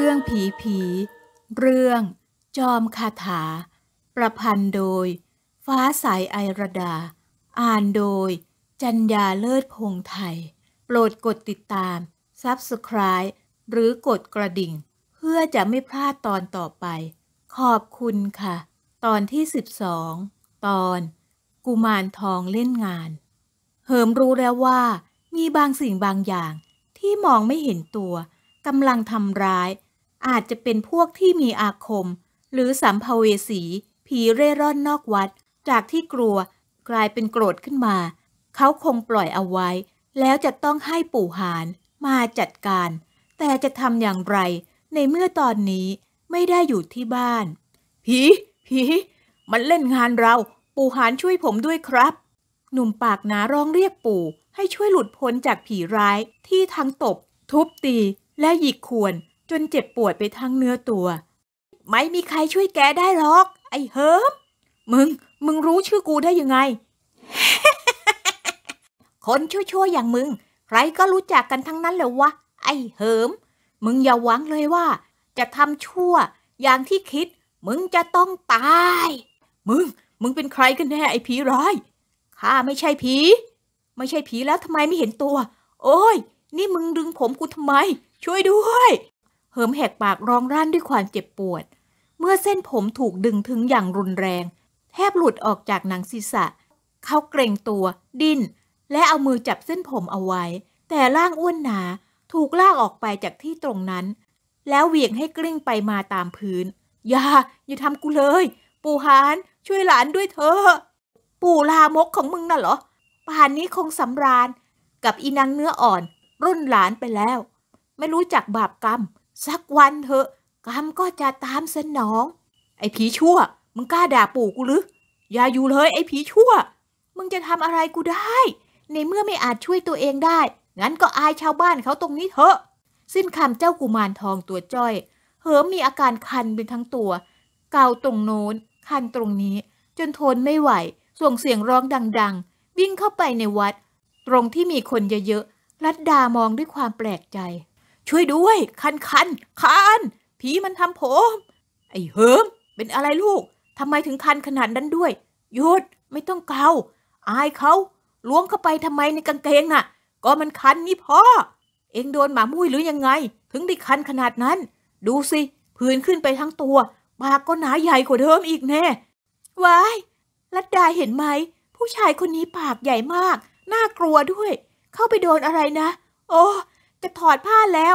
เรื่องผีผี เรื่อง จอมคาถา ประพันธ์โดย ฟ้าสายไอระดา อ่านโดย จัญญาเลิศพงไทย โปรดกดติดตาม Subscribe หรือกดกระดิ่ง เพื่อจะไม่พลาดตอนต่อไป ขอบคุณค่ะ ตอนที่12ตอน กุมารทองเล่นงานเหิมรู้แล้วว่ามีบางสิ่งบางอย่างที่มองไม่เห็นตัวกำลังทำร้ายอาจจะเป็นพวกที่มีอาคม หรือสัมภเวสี ผีเร่ร่อนนอกวัด จากที่กลัวกลายเป็นโกรธขึ้นมา เขาคงปล่อยเอาไว้ แล้วจะต้องให้ปู่หานมาจัดการ แต่จะทำอย่างไร ในเมื่อตอนนี้ไม่ได้อยู่ที่บ้านผีผีมันเล่นงานเราปู่หานช่วยผมด้วยครับ หนุ่มปากหนาร้องเรียกปู่ ให้ช่วยหลุดพ้นจากผีร้ายที่ทั้งตบ ทุบตีและหยิกขวนจนเจ็บปวดไปทั้งเนื้อตัว ไม่มีใครช่วยแกได้หรอก ไอ้เฮิมมึง มึงรู้ชื่อกูได้ยังไง คนชั่วๆอย่างมึงใครก็รู้จักกันทั้งนั้นแล้วะ ไอ้เฮิม มึงอย่าหวังเลยว่า จะทำชั่ว อย่างที่คิด มึงจะต้องตาย มึง มึงเป็นใครกันแน่ไอ้ผีร้ายข้าไม่ใช่ผี ไม่ใช่ผีแล้วทำไมไม่เห็นตัว โอ้ย นี่มึงดึงผมกูทำไม ช่วยด้วยเหิมแหกปากร้องร่านด้วยความเจ็บปวด เมื่อเส้นผมถูกดึงถึงอย่างรุนแรง แทบหลุดออกจากหนังศีรษะ เขาเกรงตัวดิ้น และเอามือจับเส้นผมเอาไว้ แต่ร่างอ้วนหนาถูกลากออกไปจากที่ตรงนั้น แล้วเหวี่ยงให้กลิ้งไปมาตามพื้นอย่าอย่าทำกูเลย ปู่หานช่วยหลานด้วยเถอะปู่ลามกของมึงน่ะเหรอป่านนี้คงสำราญกับอีนางเนื้ออ่อน รุ่นหลานไปแล้ว ไม่รู้จักบาปกรรมสักวันเถอะกรรมก็จะตามสนอง ไอ้ผีชั่ว มึงกล้าด่าปู่กูหรืออย่าอยู่เลย ไอ้ผีชั่ว มึงจะทำอะไรกูได้ ในเมื่อไม่อาจช่วยตัวเองได้ งั้นก็อายชาวบ้านเขาตรงนี้เถอะ สิ้นคำเจ้ากุมารทองตัวจ้อย เหิมมีอาการคันเป็นทั้งตัว เกาตรงโน้น คันตรงนี้ จนทนไม่ไหว ส่งเสียงร้องดัง ๆ วิ่งเข้าไปในวัด ตรงที่มีคนเยอะๆรัดดามองด้วยความแปลกใจช่วยด้วยคันคันคัน ผีมันทำผม ไอ้เหิมเป็นอะไรลูกทำไมถึงคันขนาดนั้นด้วยหยุดไม่ต้องเกาอายเขาล้วงเข้าไปทำไมในกางเกงน่ะ ก็มันคันนี่พ่อเองโดนหมามุ้ยหรือยังไง ถึงได้คันขนาดนั้น ดูสิพื้นขึ้นไปทั้งตัว ปากก็หนาใหญ่กว่าเดิมอีกแน่วายลัดดาเห็นไหม ผู้ชายคนนี้ปากใหญ่มาก น่ากลัวด้วย เข้าไปโดนอะไรนะ โอ้จะถอดผ้าแล้ว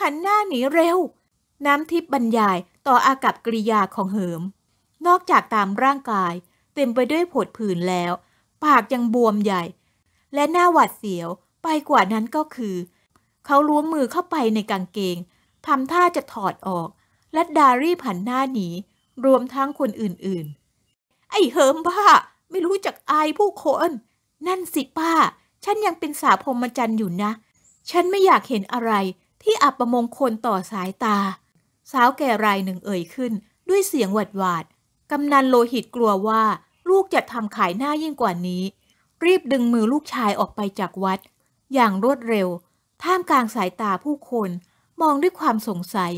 หันหน้าหนีเร็ว น้ำทิพย์บรรยายต่ออากับกริยาของเหิม นอกจากตามร่างกาย เต็มไปด้วยผดผื่นแล้ว ปากยังบวมใหญ่ และหน้าหวัดเสียวไปกว่านั้นก็คือ เขาล้วงมือเข้าไปในกางเกงทำท่าจะถอดออก และดารี่ผันหน้าหนีรวมทั้งคนอื่นๆ ไอ้เหิมบ้า ไม่รู้จักอายผู้คน นั่นสิป้าฉันยังเป็นสาวพรมจันทร์อยู่นะฉันไม่อยากเห็นอะไรที่อับประมงคลต่อสายตา สาวแก่รายหนึ่งเอ่ยขึ้นด้วยเสียงหวัดหวาดกำนันโลหิตกลัวว่า ลูกจะทำขายหน้ายิ่งกว่านี้ รีบดึงมือลูกชายออกไปจากวัด อย่างรวดเร็ว ท่ามกลางสายตาผู้คน มองด้วยความสงสัย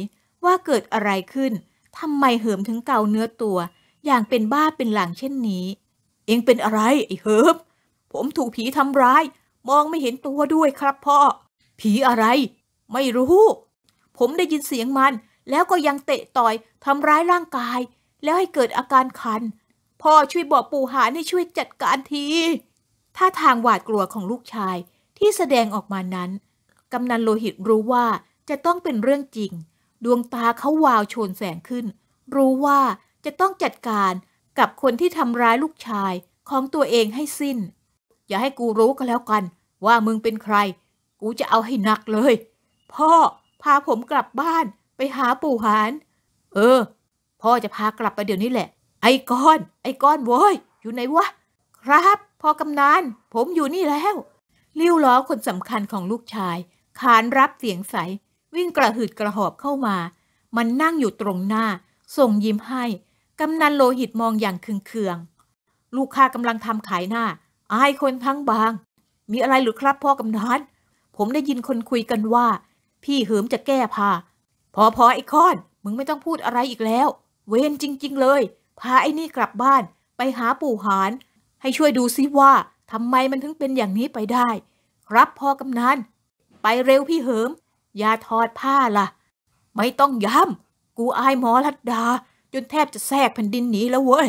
ว่าเกิดอะไรขึ้น ทำไมเหิมถึงเกาเนื้อตัว อย่างเป็นบ้าเป็นหลังเช่นนี้ เองเป็นอะไรไอ้เหิมผมถูกผีทำร้าย มองไม่เห็นตัวด้วยครับพ่อผีอะไร ไม่รู้ ผมได้ยินเสียงมัน แล้วก็ยังเตะต่อยทำร้ายร่างกาย แล้วให้เกิดอาการคันพ่อช่วยบอกปู่หาให้ช่วยจัดการทีท่าทางหวาดกลัวของลูกชายที่แสดงออกมานั้นกำนันโลหิตรู้ว่าจะต้องเป็นเรื่องจริง ดวงตาเขาวาวโชนแสงขึ้น รู้ว่าจะต้องจัดการกับคนที่ทำร้ายลูกชายของตัวเองให้สิ้น อย่าให้กูรู้ก็แล้วกันว่ามึงเป็นใครกูจะเอาให้หนักเลย พ่อพาผมกลับบ้านไปหาปู่หานเออ พ่อจะพากลับไปเดี๋ยวนี้แหละ ไอ้ก้อน ไอ้ก้อนโว้ยอยู่ไหนวะ ครับพ่อกำนัน ผมอยู่นี่แล้วลิ้วล้อคนสำคัญของลูกชายขานรับเสียงใส วิ่งกระหืดกระหอบเข้ามา มันนั่งอยู่ตรงหน้า ส่งยิ้มให้ กำนันโลหิตมองอย่างเคืองๆลูกค้ากำลังทำขายหน้า อายคนทั้งบาง มีอะไรหรือครับ พ่อกำนันผมได้ยินคนคุยกันว่า พี่เหิมจะแก้ผ้าพอพอไอ้คอนมึงไม่ต้องพูดอะไรอีกแล้ว เวนจริง ๆ เลย พาไอ้นี่กลับบ้าน ไปหาปู่หานให้ช่วยดูซิว่าทำไมมันถึงเป็นอย่างนี้ไปได้ ครับพอกำนัน ไปเร็วพี่เหิม อย่าถอดผ้าละ่ะไม่ต้องย้ำกูอายหมอลัดดา จนแทบจะแทรกแผ่นดินหนีแล้วเว้ย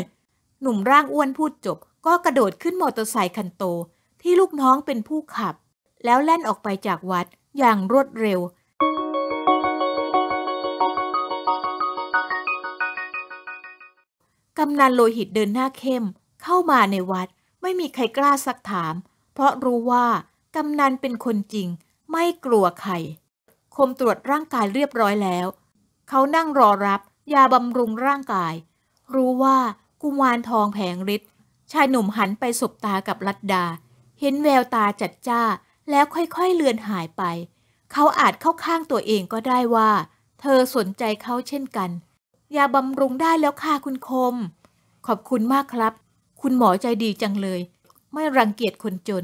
หนุ่มร่างอ้วนพูดจบก็กระโดดขึ้นมอเตอร์ไซค์คันโต ที่ลูกน้องเป็นผู้ขับแล้วแล่นออกไปจากวัดอย่างรวดเร็ว กำนันโลหิตเดินหน้าเข้ม เข้ามาในวัดไม่มีใครกล้าซักถาม เพราะรู้ว่ากำนันเป็นคนจริงไม่กลัวใคร คมตรวจร่างกายเรียบร้อยแล้ว เขานั่งรอรับยาบำรุงร่างกาย รู้ว่ากุมารทองแผงฤทธิ์ชายหนุ่มหันไปสบตากับลัดดา เห็นแววตาจัดจ้าแล้วค่อยๆเลือนหายไป เขาอาจเข้าข้างตัวเองก็ได้ว่าเธอสนใจเขาเช่นกัน ยาบำรุงได้แล้วค่ะคุณคม ขอบคุณมากครับ คุณหมอใจดีจังเลย ไม่รังเกียจคนจน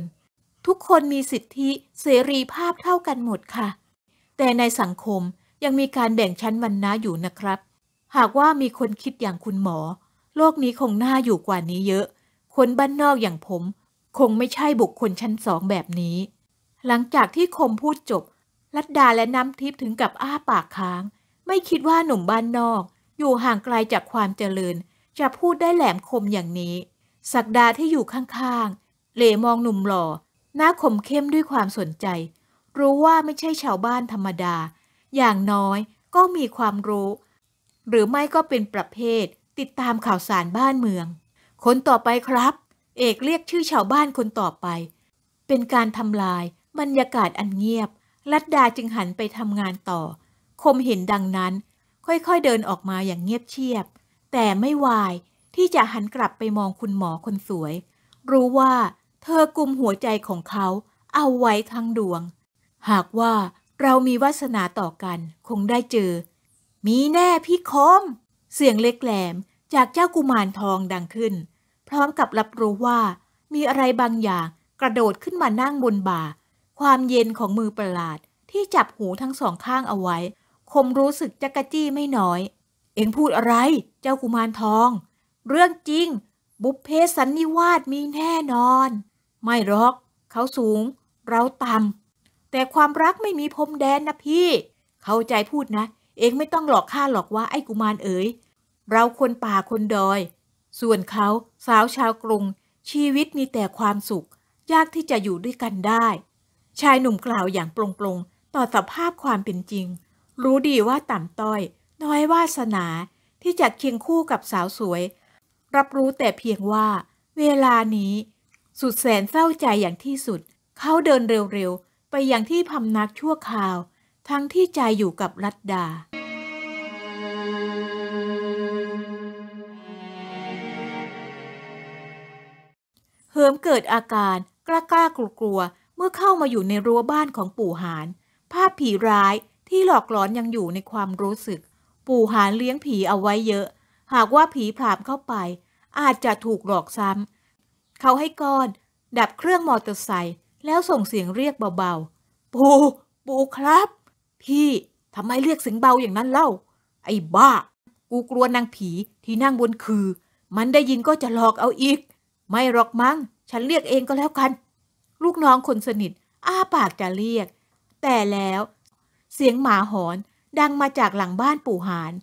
ทุกคนมีสิทธิเสรีภาพเท่ากันหมดค่ะ แต่ในสังคมยังมีการแบ่งชั้นวรรณะอยู่นะครับ หากว่ามีคนคิดอย่างคุณหมอ โลกนี้คงน่าอยู่กว่านี้เยอะ คนบ้านนอกอย่างผม คงไม่ใช่บุคคลชั้นสองแบบนี้หลังจากที่คมพูดจบลัดดาและน้ำทิพย์ถึงกับอ้าปากค้าง ไม่คิดว่าหนุ่มบ้านนอกอยู่ห่างไกลจากความเจริญจะพูดได้แหลมคมอย่างนี้สักดาที่อยู่ข้างๆ เหลมองหนุ่มหล่อหน้าคมเข้มด้วยความสนใจ รู้ว่าไม่ใช่ชาวบ้านธรรมดา อย่างน้อยก็มีความรู้ หรือไม่ก็เป็นประเภทติดตามข่าวสารบ้านเมือง คนต่อไปครับ เอกเรียกชื่อชาวบ้านคนต่อไป เป็นการทำลายบรรยากาศอันเงียบ ลัดดาจึงหันไปทำงานต่อ คมเห็นดังนั้น ค่อยๆเดินออกมาอย่างเงียบเชียบ แต่ไม่วาย ที่จะหันกลับไปมองคุณหมอคนสวย รู้ว่าเธอกุมหัวใจของเขา เอาไว้ทั้งดวง หากว่าเรามีวาสนาต่อกันคงได้เจอ มีแน่พี่คม เสียงเล็กแหลมจากเจ้ากุมารทองดังขึ้น พร้อมกับรับรู้ว่า มีอะไรบางอย่างกระโดดขึ้นมานั่งบนบ่าความเย็นของมือประหลาด ที่จับหูทั้งสองข้างเอาไว้ คมรู้สึกจักะจี้ไม่น้อย เอ็งพูดอะไร เจ้ากุมารทอง เรื่องจริง บุพเพสันนิวาสมีแน่นอน ไม่หรอก เขาสูง เราต่ำ แต่ความรักไม่มีพรมแดนนะพี่ เข้าใจพูดนะ เอ็งไม่ต้องหลอกข้าหลอกว่าไอ้กุมารเอ๋ย เราคนป่าคนดอย ส่วนเขาสาวชาวกรุง ชีวิตมีแต่ความสุข ยากที่จะอยู่ด้วยกันได้ชายหนุ่มกล่าวอย่างปรงปรงต่อสภาพความเป็นจริง รู้ดีว่าต่ำต้อย น้อยวาสนาที่จะเคียงคู่กับสาวสวย รับรู้แต่เพียงว่า เวลานี้ สุดแสนเศร้าใจอย่างที่สุด เขาเดินเร็วๆ ไปอย่างที่พำนักชั่วคราว ทั้งที่ใจอยู่กับรัตดาเฮิมเกิดอาการ กล้ากล้ากลัวกลัวมื่อเข้ามาอยู่ในรั้วบ้านของปู่หานภาพผีร้ายที่หลอกหลอนยังอยู่ในความรู้สึก ปู่หานเลี้ยงผีเอาไว้เยอะ หากว่าผีผามเข้าไป อาจจะถูกหลอกซ้ำ เขาให้ก้อน ดับเครื่องมอเตอร์ไซค์แล้วส่งเสียงเรียกเบา ๆ ปู่ปู่ครับ พี่ทำไมเรียกเสียงเบาอย่างนั้นเล่า ไอ้บ้า กูกลัวนางผีที่นั่งบนคือ มันได้ยินก็จะหลอกเอาอีก ไม่หรอกมั้ง ฉันเรียกเองก็แล้วกันลูกน้องคนสนิทอ้าปากจะเรียก แต่แล้ว เสียงหมาหอนดังมาจากหลังบ้านปู่หาน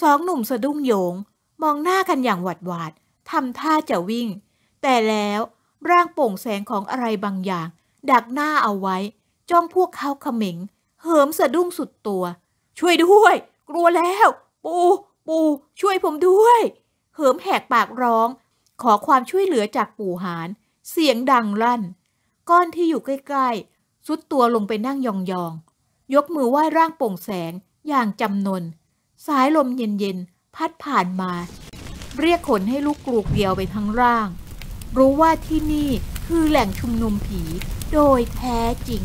สองหนุ่มสะดุ้งโยงมองหน้ากันอย่างหวัดหวาดทำท่าจะวิ่ง แต่แล้วร่างโป่งแสงของอะไรบางอย่าง ดักหน้าเอาไว้ จ้องพวกเขาเขม็ง เหิมสะดุ้งสุดตัว ช่วยด้วย กลัวแล้ว ปูปู่ช่วยผมด้วย เหิมแหกปากร้อง ขอความช่วยเหลือจากปู่หานเสียงดังลั่น ก้อนที่อยู่ใกล้ๆสุดตัวลงไปนั่งยองๆ ยกมือไหว้ร่างโป่งแสงอย่างจำนน สายลมเย็นๆ พัดผ่านมา เรียกขนให้ลูกกลูกเดียวไปทั้งร่าง รู้ว่าที่นี่คือแหล่งชุมนุมผีโดยแท้จริง